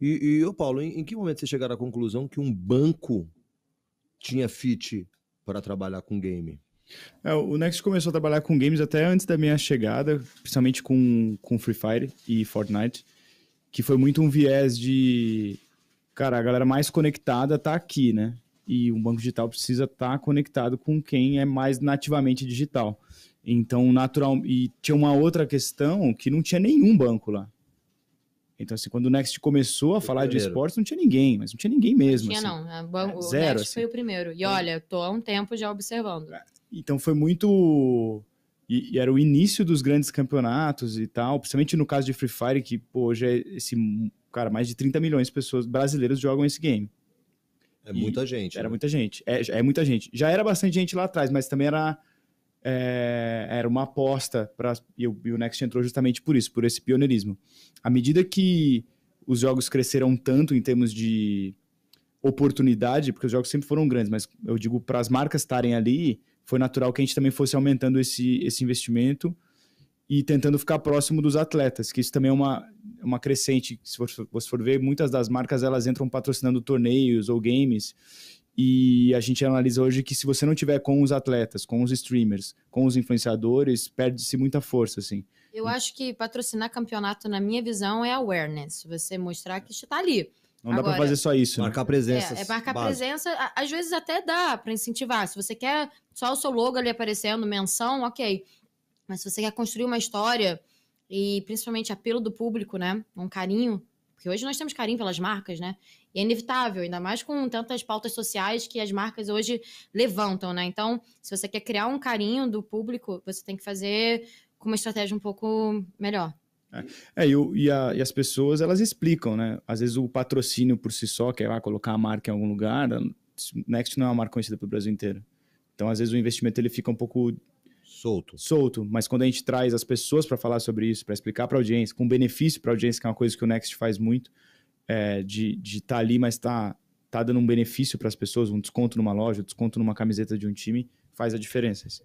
E, e ô Paulo, em, em que momento você chegaram à conclusão que um banco tinha fit para trabalhar com game? É, o Next começou a trabalhar com games até antes da minha chegada, principalmente com, com Free Fire e Fortnite, que foi muito um viés de. Cara, a galera mais conectada tá aqui, né? E um banco digital precisa estar tá conectado com quem é mais nativamente digital. Então, natural. E tinha uma outra questão que não tinha nenhum banco lá. Então, assim, quando o Next começou a foi falar de esportes, não tinha ninguém, mas não tinha ninguém mesmo. Não tinha, assim. não. É, é, o Zero, Next assim. foi o primeiro. E é. olha, tô há um tempo já observando. Então foi muito. E, e, era o início dos grandes campeonatos e tal, principalmente no caso de Free Fire, que pô, hoje é esse. Cara, mais de 30 milhões de pessoas brasileiras jogam esse game. É e muita gente. Era né? muita gente. É, é muita gente. Já era bastante gente lá atrás, mas também era é, era uma aposta para e, o, e o Next entrou justamente por isso, por esse pioneirismo. À medida que os jogos cresceram tanto em termos de oportunidade, porque os jogos sempre foram grandes, mas eu digo para as marcas estarem ali, foi natural que a gente também fosse aumentando esse, esse investimento e tentando ficar próximo dos atletas, que isso também é uma, uma crescente. Se você for ver, muitas das marcas elas entram patrocinando torneios ou games e a gente analisa hoje que se você não tiver com os atletas, com os streamers, com os influenciadores, perde-se muita força, assim. Eu acho que patrocinar campeonato, na minha visão, é awareness. Você mostrar que está ali. Não Agora, dá para fazer só isso. Né? Marcar né? presença. É, é marcar base. presença. Às vezes até dá para incentivar. Se você quer só o seu logo ali aparecendo, menção, ok. Mas se você quer construir uma história e principalmente apelo do público, né? Um carinho porque hoje nós temos carinho pelas marcas, né? E é inevitável, ainda mais com tantas pautas sociais que as marcas hoje levantam, né? Então, se você quer criar um carinho do público, você tem que fazer com uma estratégia um pouco melhor. É, é e, e, a, e, as pessoas, elas explicam, né? Às vezes o patrocínio por si só, que é ah, colocar a marca em algum lugar, Next não é uma marca conhecida pelo Brasil inteiro. Então, às vezes o investimento ele fica um pouco Solto. Solto. Mas quando a gente traz as pessoas para falar sobre isso, para explicar para a audiência, com benefício para a audiência, que é uma coisa que o Next faz muito, é, de estar tá ali, mas tá, tá dando um benefício para as pessoas, um desconto numa loja, um desconto numa camiseta de um time, faz a diferença.